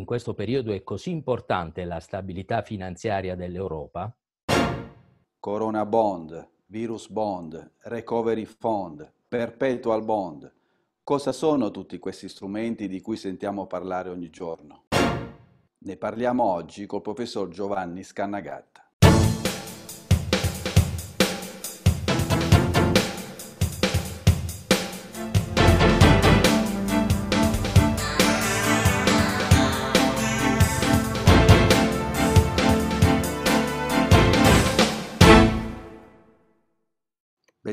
in questo periodo è così importante la stabilità finanziaria dell'Europa? Corona bond, virus bond, recovery fund, perpetual bond. Cosa sono tutti questi strumenti di cui sentiamo parlare ogni giorno? Ne parliamo oggi col professor Giovanni Scannagatta.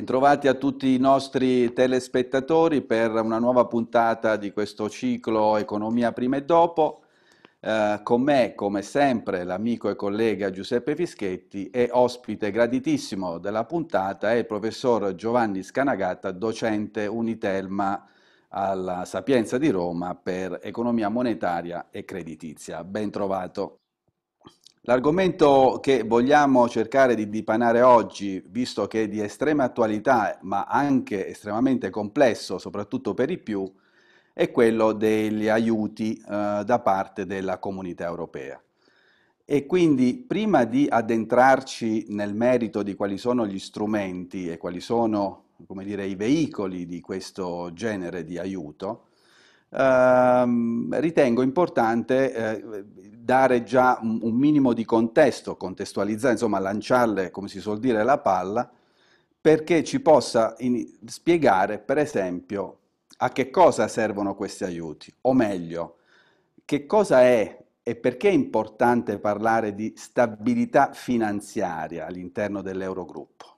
Bentrovati a tutti i nostri telespettatori per una nuova puntata di questo ciclo Economia prima e dopo. Eh, con me, come sempre, l'amico e collega Giuseppe Fischetti e ospite graditissimo della puntata è il professor Giovanni Scanagata, docente Unitelma alla Sapienza di Roma per economia monetaria e creditizia. Bentrovato. trovato. L'argomento che vogliamo cercare di dipanare oggi, visto che è di estrema attualità ma anche estremamente complesso, soprattutto per i più, è quello degli aiuti eh, da parte della comunità europea. E quindi prima di addentrarci nel merito di quali sono gli strumenti e quali sono dire, i veicoli di questo genere di aiuto, ehm, ritengo importante eh, dare già un, minimo di contesto, contestualizzare, insomma lanciarle, come si suol dire, la palla, perché ci possa in, spiegare, per esempio, a che cosa servono questi aiuti, o meglio, che cosa è e perché è importante parlare di stabilità finanziaria all'interno dell'Eurogruppo?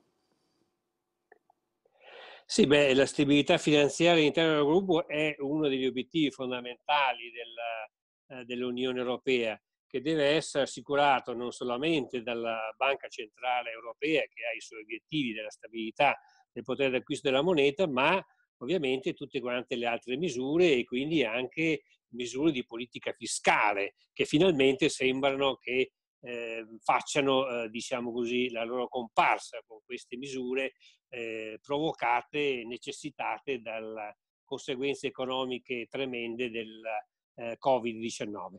Sì, beh, la stabilità finanziaria all'interno dell'Eurogruppo è uno degli obiettivi fondamentali della, eh, dell'Unione Europea, che deve essere assicurato non solamente dalla Banca Centrale Europea, che ha i suoi obiettivi della stabilità del potere d'acquisto della moneta, ma ovviamente tutte quante le altre misure e quindi anche misure di politica fiscale che finalmente sembrano che eh, facciano eh, diciamo così, la loro comparsa con queste misure eh, provocate e necessitate dalle conseguenze economiche tremende della eh, Covid-19.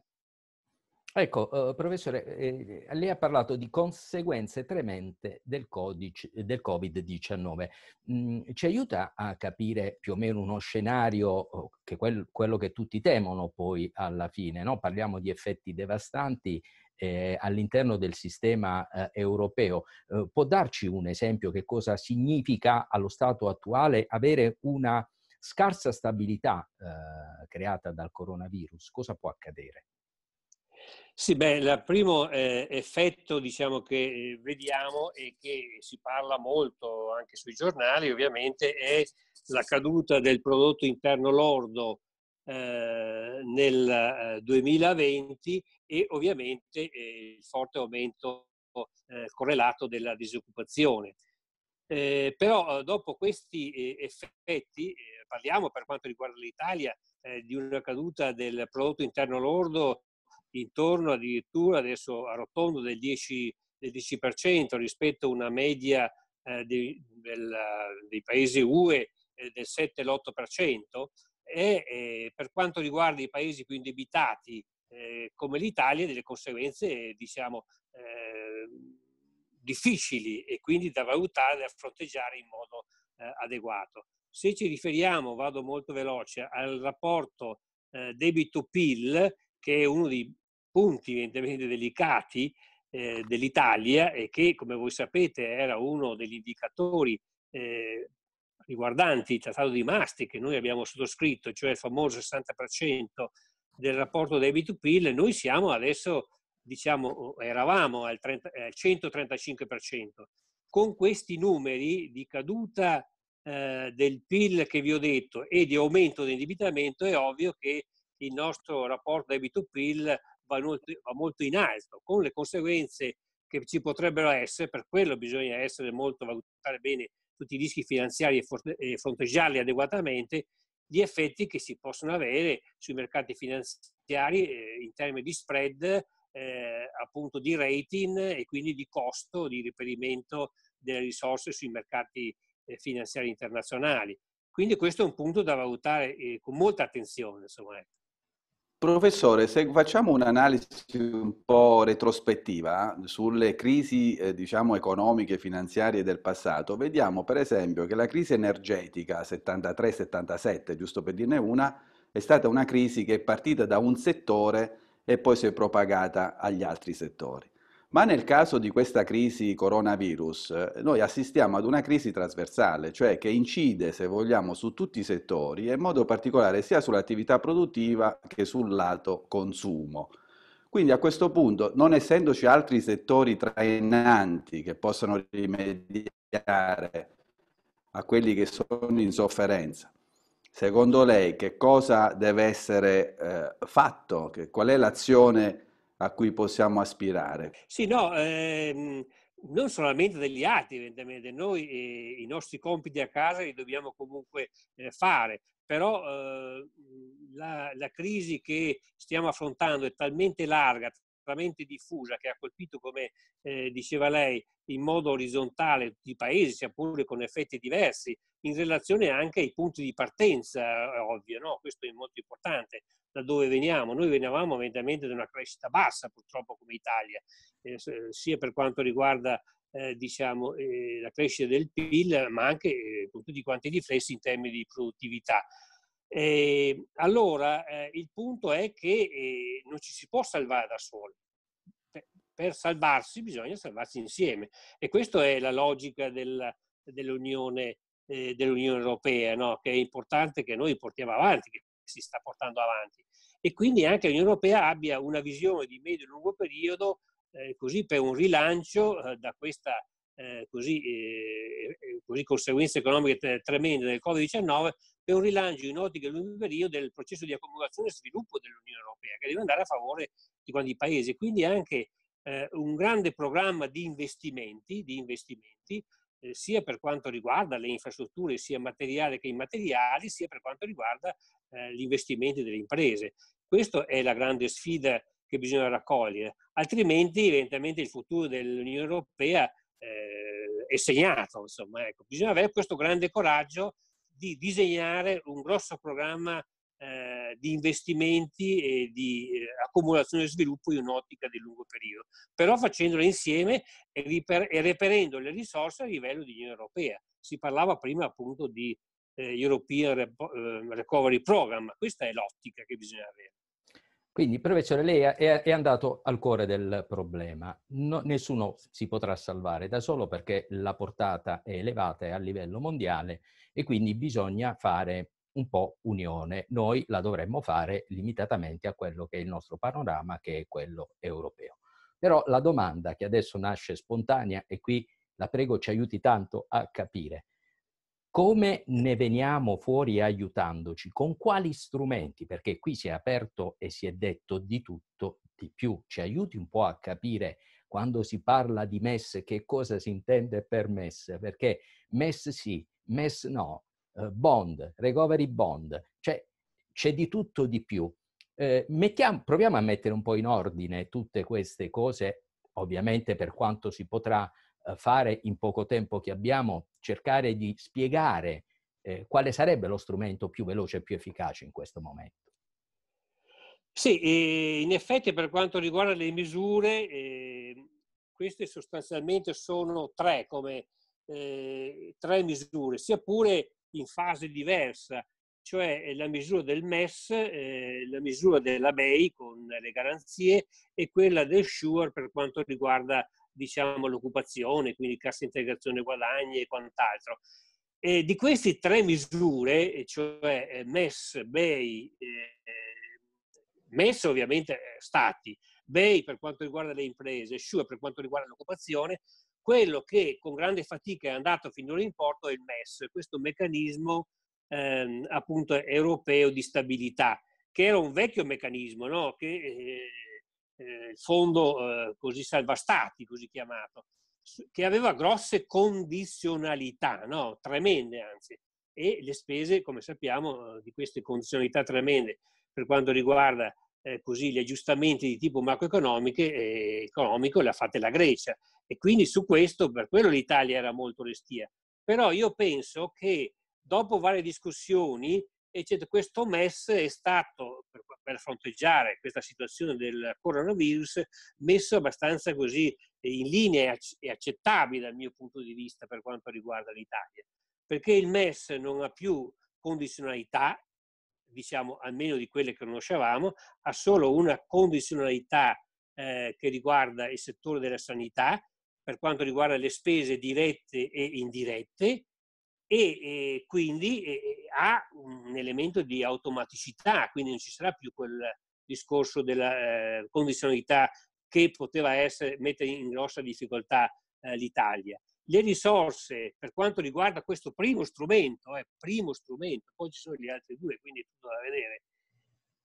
Ecco, eh, professore, eh, lei ha parlato di conseguenze tremende del, codice, del Covid-19. Mm, ci aiuta a capire più o meno uno scenario oh, che quel, quello che tutti temono poi alla fine, no? Parliamo di effetti devastanti eh, all'interno del sistema eh, europeo. Eh, può darci un esempio che cosa significa allo stato attuale avere una scarsa stabilità eh, creata dal coronavirus, cosa può accadere? Sì, beh, il primo eh, effetto diciamo, che eh, vediamo e che si parla molto anche sui giornali, ovviamente, è la caduta del prodotto interno lordo eh, nel 2020 eh, e ovviamente il forte aumento correlato della disoccupazione. Eh, però dopo questi effetti parliamo per quanto riguarda l'Italia eh, di una caduta del prodotto interno lordo intorno addirittura adesso a rotondo del 10%, del 10% rispetto a una media eh, di, del, dei paesi UE eh, del 7-8% e eh, per quanto riguarda i paesi più indebitati eh, come l'Italia delle conseguenze diciamo eh, difficili e quindi da valutare, da fronteggiare in modo adeguato. Se ci riferiamo, vado molto veloce, al rapporto eh, debito-PIL, che è uno dei punti evidentemente delicati eh, dell'Italia e che, come voi sapete, era uno degli indicatori eh, riguardanti il Trattato di Maastricht che noi abbiamo sottoscritto, cioè il famoso 60% del rapporto debito-PIL, noi siamo adesso, diciamo, eravamo al, 30, al 135%. Con questi numeri di caduta eh, del PIL che vi ho detto e di aumento dell'indebitamento, è ovvio che il nostro rapporto debito-PIL va molto, va molto in alto, con le conseguenze che ci potrebbero essere, per quello bisogna essere molto, valutare bene tutti i rischi finanziari e fronteggiarli adeguatamente, gli effetti che si possono avere sui mercati finanziari eh, in termini di spread, eh, appunto di rating e quindi di costo di riperimento delle risorse sui mercati eh, finanziari internazionali. Quindi questo è un punto da valutare eh, con molta attenzione. Insomma. Ecco. Professore, se facciamo un'analisi un po' retrospettiva eh, sulle crisi eh, diciamo, economiche e finanziarie del passato, vediamo per esempio che la crisi energetica 73-77, giusto per dirne una, è stata una crisi che è partita da un settore e poi si è propagata agli altri settori. Ma nel caso di questa crisi coronavirus, eh, noi assistiamo ad una crisi trasversale, cioè che incide, se vogliamo, su tutti i settori e in modo particolare sia sull'attività produttiva che sul lato consumo. Quindi a questo punto, non essendoci altri settori trainanti che possano rimediare a quelli che sono in sofferenza, secondo lei che cosa deve essere eh, fatto? Che, qual è l'azione a cui possiamo aspirare. Sì, no, ehm, non solamente degli atti, evidentemente, noi eh, i nostri compiti a casa li dobbiamo comunque eh, fare, però eh, la, la, crisi che stiamo affrontando è talmente larga, altamente diffusa che ha colpito, come eh, diceva lei, in modo orizzontale tutti i paesi, sia pure con effetti diversi, in relazione anche ai punti di partenza, eh, ovvio, no? questo è molto importante, da dove veniamo. Noi venivamo ovviamente da una crescita bassa, purtroppo come Italia, eh, sia per quanto riguarda eh, diciamo, eh, la crescita del PIL, ma anche eh, con tutti quanti i riflessi in termini di produttività. Eh, allora, il punto è che non ci si può salvare da soli per salvarsi bisogna salvarsi insieme. E questa è la logica del, dell'Unione, eh, dell'Unione, Europea, no? che è importante che noi portiamo avanti, che si sta portando avanti. E quindi anche l'Unione Europea abbia una visione di medio e lungo periodo, eh, così per un rilancio eh, da questa eh, così, eh, eh, così conseguenze economiche tremende del Covid-19, per un rilancio in ottica e lungo periodo del processo di accumulazione e sviluppo dell'Unione Europea, che deve andare a favore di quanti paesi. Quindi anche eh, un grande programma di investimenti, di investimenti eh, sia per quanto riguarda le infrastrutture sia materiali che immateriali, sia per quanto riguarda eh, gli investimenti delle imprese. Questa è la grande sfida che bisogna raccogliere, altrimenti evidentemente il futuro dell'Unione Europea eh, è segnato. Insomma, ecco. Bisogna avere questo grande coraggio di disegnare un grosso programma eh, di investimenti e di eh, accumulazione e sviluppo in un'ottica di lungo periodo, però facendolo insieme e, riper- e reperendo le risorse a livello di Unione Europea. Si parlava prima appunto di eh, European Re- eh, Recovery Program, questa è l'ottica che bisogna avere. Quindi, professore, lei è, è andato al cuore del problema. No, nessuno si potrà salvare da solo perché la portata è elevata è a livello mondiale e quindi bisogna fare un po' unione. Noi la dovremmo fare limitatamente a quello che è il nostro panorama, che è quello europeo. Però la domanda che adesso nasce spontanea, e qui la prego ci aiuti tanto a capire, come ne veniamo fuori aiutandoci? Con quali strumenti? Perché qui si è aperto e si è detto di tutto, di più. Ci aiuti un po' a capire quando si parla di MES che cosa si intende per MES? Perché MES sì, MES no, eh, bond, recovery bond, cioè c'è di tutto di più. Eh, mettiamo, proviamo a mettere un po' in ordine tutte queste cose, ovviamente per quanto si potrà eh, fare in poco tempo che abbiamo, cercare di spiegare eh, quale sarebbe lo strumento più veloce e più efficace in questo momento. Sì, in effetti per quanto riguarda le misure, ehm, queste sostanzialmente sono tre, come, eh, tre misure, sia pure in fase diversa, cioè eh, la misura del MES, eh, la misura della BEI con le garanzie e quella del SURE per quanto riguarda diciamo, l'occupazione, quindi cassa integrazione guadagni e quant'altro. E di queste tre misure, cioè eh, MES, BEI, eh, eh MES ovviamente Stati, Bay per quanto riguarda le imprese, Shure per quanto riguarda l'occupazione, quello che con grande fatica è andato fino all'importo è il MES, questo meccanismo ehm, appunto europeo di stabilità, che era un vecchio meccanismo, no? che, eh, eh, il fondo eh, così salvastati, così chiamato, che aveva grosse condizionalità, no? tremende anzi, e le spese, come sappiamo, eh, di queste condizionalità tremende per quanto riguarda eh, così, gli aggiustamenti di tipo macroeconomico eh, li ha fatti la Grecia. E quindi su questo, per quello l'Italia era molto restia. Però io penso che dopo varie discussioni, eccetera, questo MES è stato, per, per fronteggiare questa situazione del coronavirus, messo abbastanza così in linea e accettabile dal mio punto di vista per quanto riguarda l'Italia. Perché il MES non ha più condizionalità diciamo almeno di quelle che conoscevamo, ha solo una condizionalità eh, che riguarda il settore della sanità, per quanto riguarda le spese dirette e indirette, e, e quindi e, ha un elemento di automaticità, quindi non ci sarà più quel discorso della eh, condizionalità che poteva essere, mettere in grossa difficoltà eh, l'Italia le risorse per quanto riguarda questo primo strumento, eh, primo strumento, poi ci sono gli altri due, quindi tutto da vedere,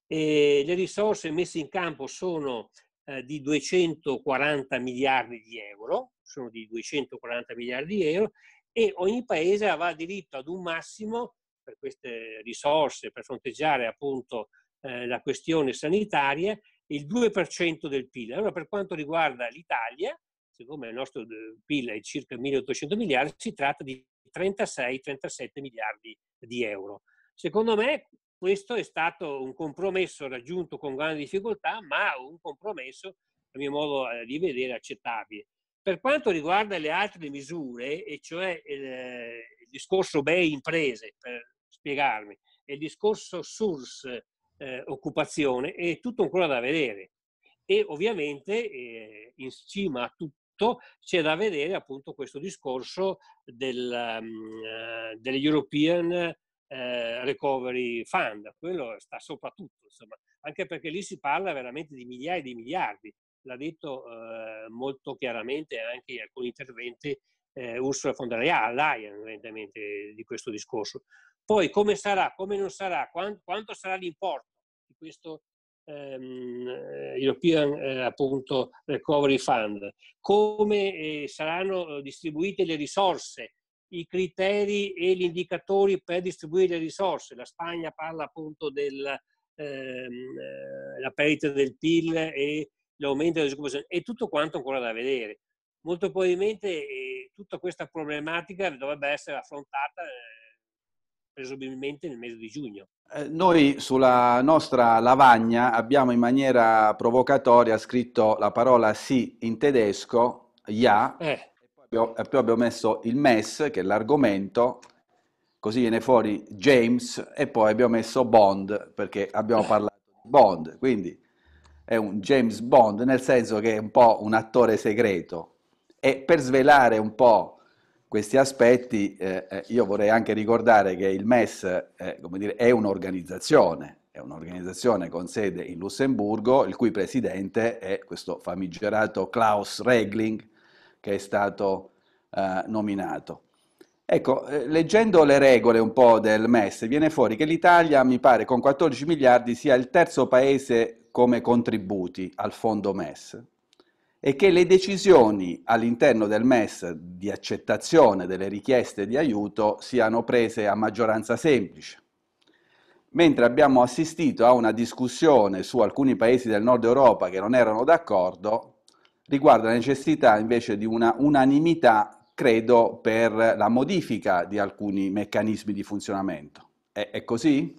e le risorse messe in campo sono eh, di 240 miliardi di euro, sono di 240 miliardi di euro e ogni paese avrà diritto ad un massimo per queste risorse, per fronteggiare appunto eh, la questione sanitaria, il 2% del PIL. Allora per quanto riguarda l'Italia, siccome il nostro eh, PIL è circa 1.800 miliardi, si tratta di 36-37 miliardi di euro. Secondo me questo è stato un compromesso raggiunto con grande difficoltà, ma un compromesso, a mio modo eh, di vedere, accettabile. Per quanto riguarda le altre misure, e cioè eh, il, discorso BEI imprese, per spiegarmi, e il discorso SURS eh, occupazione, è tutto ancora da vedere. E ovviamente eh, in cima a tutto sotto c'è da vedere appunto questo discorso del, um, mm, eh, dell'European eh, Recovery Fund, quello sta soprattutto, insomma, anche perché lì si parla veramente di migliaia di miliardi, l'ha detto eh, molto chiaramente anche in alcuni interventi eh, Ursula von der Leyen, evidentemente, di questo discorso. Poi come sarà, come non sarà, quanto, quanto sarà l'importo di questo Ehm, eh, European eh, appunto, Recovery Fund, come eh, saranno distribuite le risorse, i criteri e gli indicatori per distribuire le risorse. La Spagna parla appunto della ehm, perdita del PIL e l'aumento della disoccupazione e tutto quanto ancora da vedere. Molto probabilmente eh, tutta questa problematica dovrebbe essere affrontata eh, presumibilmente nel mese di giugno. Eh, noi sulla nostra lavagna abbiamo in maniera provocatoria scritto la parola sì in tedesco, ja, eh. poi abbiamo messo il MES, che è l'argomento, così viene fuori James, e poi abbiamo messo Bond, perché abbiamo parlato di Bond, quindi è un James Bond, nel senso che è un po' un attore segreto. E per svelare un po' questi aspetti, eh, eh, io vorrei anche ricordare che il MES eh, dire, è un'organizzazione, è un'organizzazione con sede in Lussemburgo, il cui presidente è questo famigerato Klaus Regling, che è stato eh, nominato. Ecco, eh, leggendo le regole un po' del MES, viene fuori che l'Italia, mi pare, con 14 miliardi sia il terzo paese come contributi al fondo MES, e che le decisioni all'interno del MES di accettazione delle richieste di aiuto siano prese a maggioranza semplice. Mentre abbiamo assistito a una discussione su alcuni paesi del nord Europa che non erano d'accordo, riguarda la necessità invece di una unanimità, credo, per la modifica di alcuni meccanismi di funzionamento. È, è così?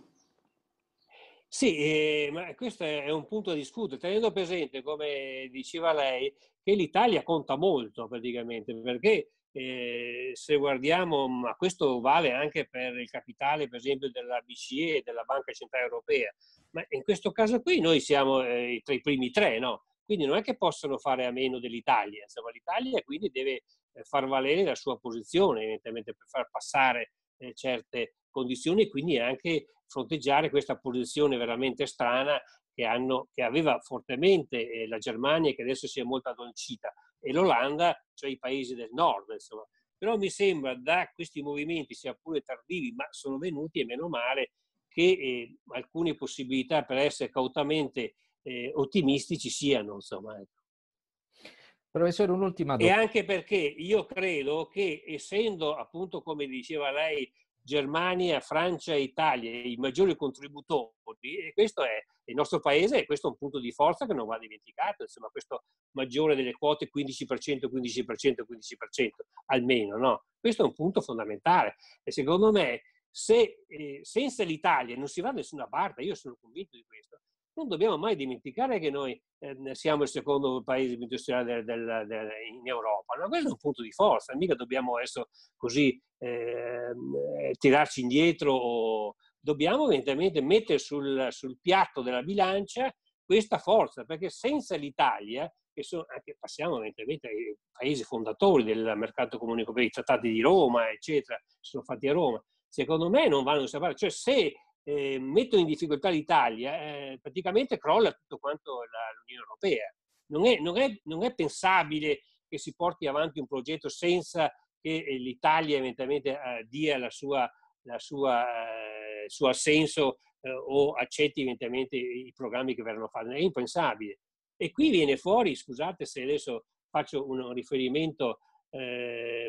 Sì, eh, ma questo è un punto a discutere, tenendo presente, come diceva lei, che l'Italia conta molto praticamente, perché eh, se guardiamo, ma mm, questo vale anche per il capitale, per esempio, della BCE e della Banca Centrale Europea, ma in questo caso qui noi siamo eh, tra i primi tre, no? Quindi non è che possono fare a meno dell'Italia, insomma l'Italia quindi deve eh, far valere la sua posizione, evidentemente per far passare eh, certe condizioni e quindi anche fronteggiare questa posizione veramente strana che, hanno, che aveva fortemente eh, la Germania e che adesso si è molto addolcita, e l'Olanda, cioè i paesi del nord, insomma. Però mi sembra da questi movimenti, sia pure tardivi, ma sono venuti e meno male, che eh, alcune possibilità per essere cautamente eh, ottimistici siano, insomma. Ecco. Professore, un'ultima domanda. E anche perché io credo che, essendo appunto, come diceva lei, Germania, Francia e Italia, i maggiori contributori, e questo è il nostro paese e questo è un punto di forza che non va dimenticato, insomma questo maggiore delle quote 15%, 15%, 15%, almeno, no? Questo è un punto fondamentale e secondo me se eh, senza l'Italia non si va da nessuna parte, io sono convinto di questo, non dobbiamo mai dimenticare che noi eh, siamo il secondo paese industriale del, del, del, in Europa. No? Quello è un punto di forza, mica dobbiamo adesso così ehm, eh, tirarci indietro. O... Dobbiamo evidentemente mettere sul, sul, piatto della bilancia questa forza, perché senza l'Italia, che sono anche, passiamo evidentemente ai paesi fondatori del mercato comunico, per i trattati di Roma, eccetera, sono fatti a Roma, secondo me non vanno separati. Cioè se eh, mettono in difficoltà l'Italia, eh, praticamente crolla tutto quanto la, l'Unione Europea. Non è, non, è, non è, pensabile che si porti avanti un progetto senza che eh, l'Italia eventualmente eh, dia la sua, la sua, il eh, suo assenso o accetti eventualmente i programmi che verranno fatti. È impensabile. E qui viene fuori, scusate se adesso faccio un riferimento eh,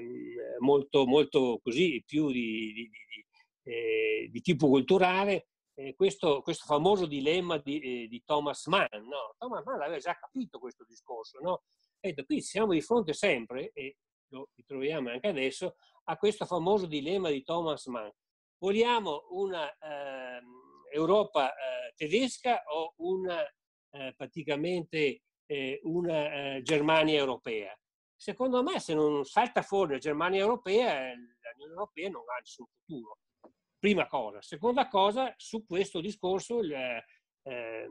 molto, molto così, più di, di, di, eh, di tipo culturale, eh, questo, questo, famoso dilemma di, eh, di Thomas Mann. No? Thomas Mann aveva già capito questo discorso. No? E qui siamo di fronte sempre, e lo ritroviamo anche adesso, a questo famoso dilemma di Thomas Mann. Vogliamo una ehm, Europa eh, tedesca o una, eh, praticamente eh, una Germania europea? Secondo me se non salta fuori la Germania europea, l'Unione Europea non ha nessun futuro Prima cosa. Seconda cosa, su questo discorso il, eh, ehm,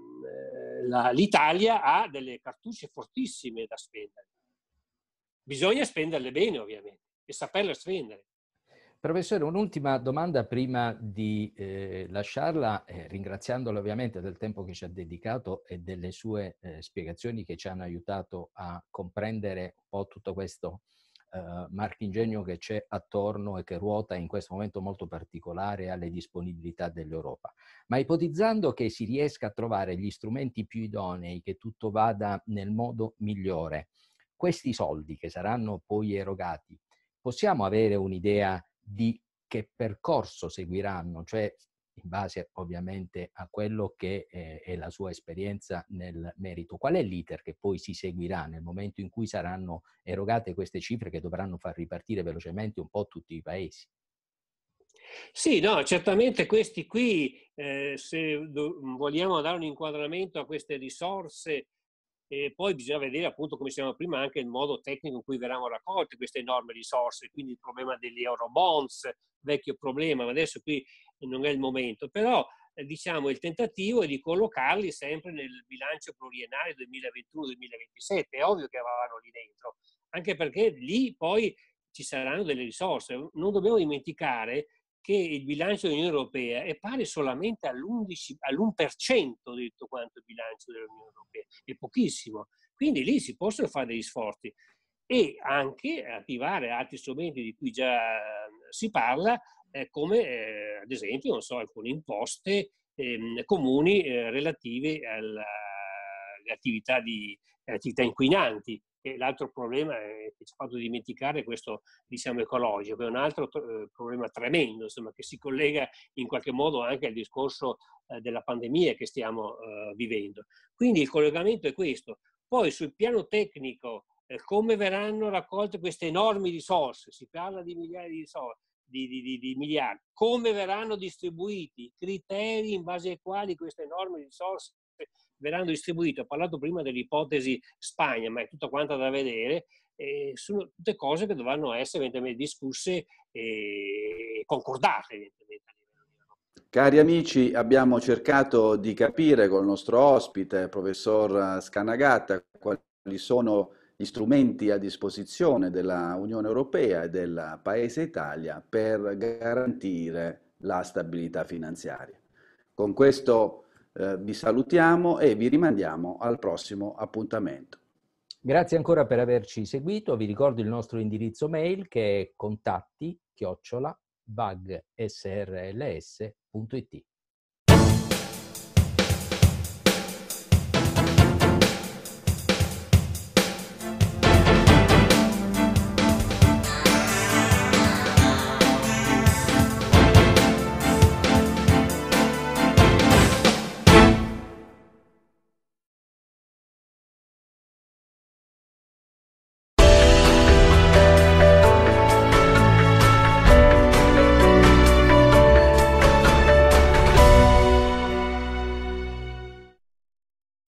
la, l'Italia ha delle cartucce fortissime da spendere. Bisogna spenderle bene, ovviamente, e saperle spendere. Professore, un'ultima domanda prima di eh, lasciarla, eh, ringraziandola ovviamente del tempo che ci ha dedicato e delle sue eh, spiegazioni che ci hanno aiutato a comprendere un po' tutto questo eh, marchingegno che c'è attorno e che ruota in questo momento molto particolare alle disponibilità dell'Europa. Ma ipotizzando che si riesca a trovare gli strumenti più idonei, che tutto vada nel modo migliore, questi soldi che saranno poi erogati, possiamo avere un'idea di che percorso seguiranno, cioè in base ovviamente a quello che eh, è la sua esperienza nel merito. Qual è l'iter che poi si seguirà nel momento in cui saranno erogate queste cifre che dovranno far ripartire velocemente un po' tutti i paesi? Sì, no, certamente questi qui, eh, se do- vogliamo dare un inquadramento a queste risorse, e eh, poi bisogna vedere appunto, come dicevamo prima, anche il modo tecnico in cui verranno raccolte queste enormi risorse, quindi il problema degli euro bonds, vecchio problema, ma adesso qui non è il momento, però eh, diciamo, il tentativo è di collocarli sempre nel bilancio pluriennale 2021-2027, è ovvio che vanno lì dentro, anche perché lì poi ci saranno delle risorse. Non dobbiamo dimenticare che il bilancio dell'Unione Europea è pari solamente all'11, all'1% di tutto quanto il bilancio dell'Unione Europea, è pochissimo. Quindi lì si possono fare degli sforzi e anche attivare altri strumenti di cui già si parla eh, come eh, ad esempio non so, alcune imposte ehm, comuni eh, relative alle attività, di, attività inquinanti. E l'altro problema che ci ha fatto dimenticare questo diciamo, ecologico, è un altro problema tremendo, insomma, che si collega in qualche modo anche al discorso della pandemia che stiamo vivendo. Quindi il collegamento è questo. Poi sul piano tecnico eh, come verranno raccolte queste enormi risorse, si parla di miliardi di, risorse, di, di, di miliardi, come verranno distribuiti i criteri in base ai quali queste enormi risorse verranno distribuite. Ho parlato prima dell'ipotesi Spagna, ma è tutto quanto da vedere. Eh, sono tutte cose che dovranno essere evidentemente discusse e concordate evidentemente. Cari amici, abbiamo cercato di capire con il nostro ospite, professor Scanagatta, quali sono gli strumenti a disposizione della Unione Europea e del Paese Italia per garantire la stabilità finanziaria. Con questo eh, vi salutiamo e vi rimandiamo al prossimo appuntamento. Grazie ancora per averci seguito, vi ricordo il nostro indirizzo mail che è contatti chiocciola vagsrls.it.